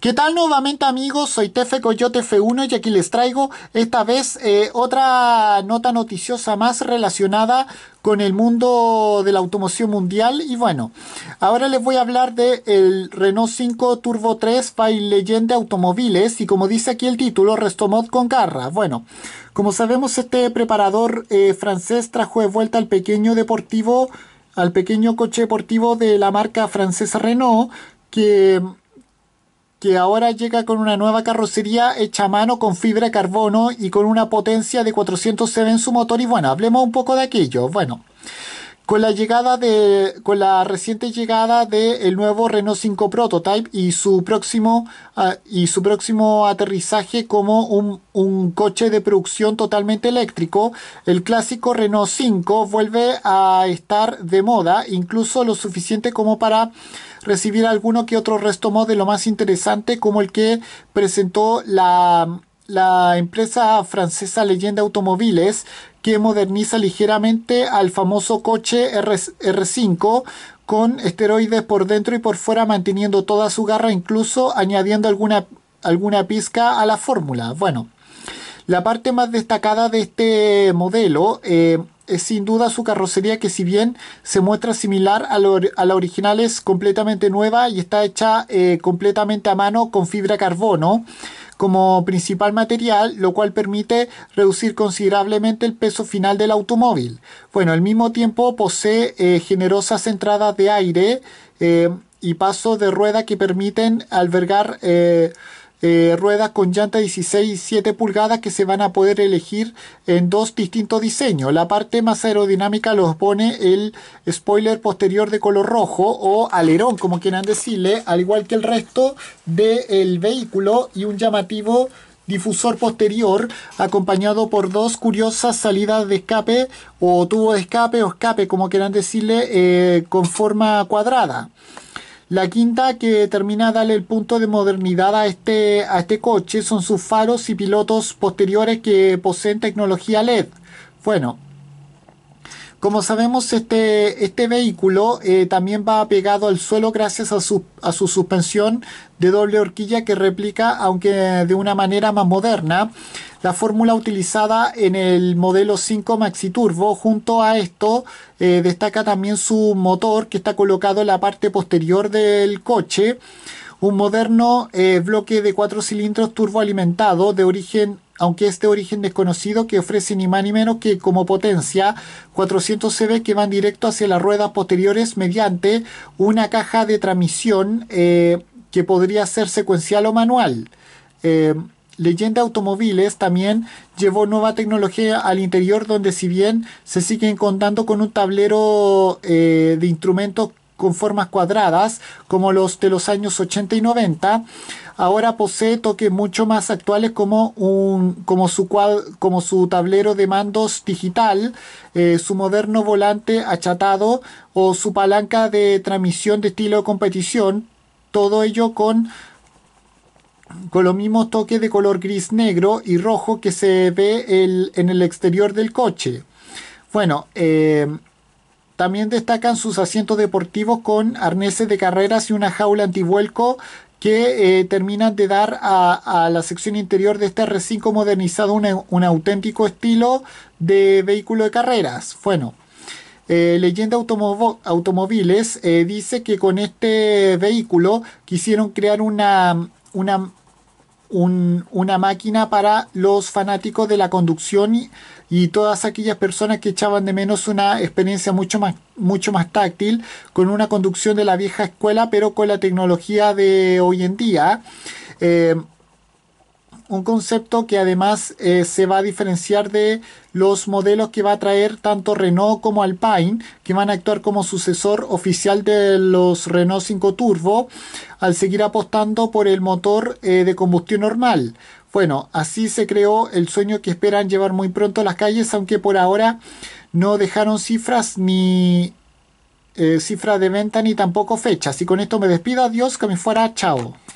¿Qué tal nuevamente amigos? Soy Tefe Coyote F1 y aquí les traigo esta vez eh, otra nota noticiosa más relacionada con el mundo de la automoción mundial y bueno, ahora les voy a hablar de el Renault 5 Turbo 3 by Legend automóviles y como dice aquí el título, Restomod con carra. Bueno, como sabemos este preparador eh, francés trajo de vuelta al pequeño deportivo, al pequeño coche deportivo de la marca francesa Renault que que ahora llega con una nueva carrocería hecha a mano con fibra de carbono y con una potencia de 400 CV en su motor. Y bueno, hablemos un poco de aquello. Bueno, con la llegada de, con la reciente llegada del nuevo Renault 5 Prototype y su próximo, ah, y su próximo aterrizaje como un, un coche de producción totalmente eléctrico, el clásico Renault 5 vuelve a estar de moda, incluso lo suficiente como para recibir alguno que otro resto mode de lo más interesante como el que presentó la la empresa francesa Leyenda Automóviles que moderniza ligeramente al famoso coche R 5 con esteroides por dentro y por fuera manteniendo toda su garra, incluso añadiendo alguna, alguna pizca a la fórmula. Bueno, la parte más destacada de este modelo eh, es sin duda su carrocería que si bien se muestra similar a, la original es completamente nueva y está hecha eh, completamente a mano con fibra carbono como principal material, lo cual permite reducir considerablemente el peso final del automóvil. Bueno, al mismo tiempo posee eh, generosas entradas de aire eh, y pasos de rueda que permiten albergar eh, eh, ruedas con llanta 16 y 7 pulgadas que se van a poder elegir en dos distintos diseños. La parte más aerodinámica los pone el spoiler posterior de color rojo o alerón, como quieran decirle, al igual que el resto del el vehículo y un llamativo difusor posterior acompañado por dos curiosas salidas de escape o tubo de escape o escape como quieran decirle eh, con forma cuadrada la quinta que termina de darle el punto de modernidad a este, a este coche son sus faros y pilotos posteriores que poseen tecnología LED. Bueno, como sabemos, este, este vehículo eh, también va pegado al suelo gracias a su, suspensión de doble horquilla que replica, aunque de una manera más moderna, la fórmula utilizada en el modelo 5 Maxi Turbo. Junto a esto, eh, destaca también su motor que está colocado en la parte posterior del coche. Un moderno eh, bloque de cuatro cilindros turboalimentado de origen aunque es de origen desconocido, que ofrece ni más ni menos que como potencia 400 CV que van directo hacia las ruedas posteriores mediante una caja de transmisión eh, que podría ser secuencial o manual. Eh, Leyenda Automóviles también llevó nueva tecnología al interior donde si bien se siguen contando con un tablero eh, de instrumentos con formas cuadradas como los de los años 80 y 90, ahora posee toques mucho más actuales como, un, como, su, como su tablero de mandos digital, eh, su moderno volante achatado o su palanca de transmisión de estilo competición, todo ello con con los mismos toques de color gris, negro y rojo que se ve en el exterior del coche. Bueno, eh, también destacan sus asientos deportivos con arneses de carreras y una jaula antivuelco que eh, terminan de dar a, la sección interior de este recinto modernizado un, auténtico estilo de vehículo de carreras. Bueno, eh, Leyenda Automóviles eh, dice que con este vehículo quisieron crear una, una un, una máquina para los fanáticos de la conducción y, todas aquellas personas que echaban de menos una experiencia mucho más, mucho más táctil con una conducción de la vieja escuela pero con la tecnología de hoy en día. Eh, un concepto que además eh, se va a diferenciar de los modelos que va a traer tanto Renault como Alpine, que van a actuar como sucesor oficial de los Renault 5 Turbo, al seguir apostando por el motor eh, de combustión normal. Bueno, así se creó el sueño que esperan llevar muy pronto a las calles, aunque por ahora no dejaron cifras ni eh, cifras de venta ni tampoco fechas. Y con esto me despido, adiós, que me fuera, chao.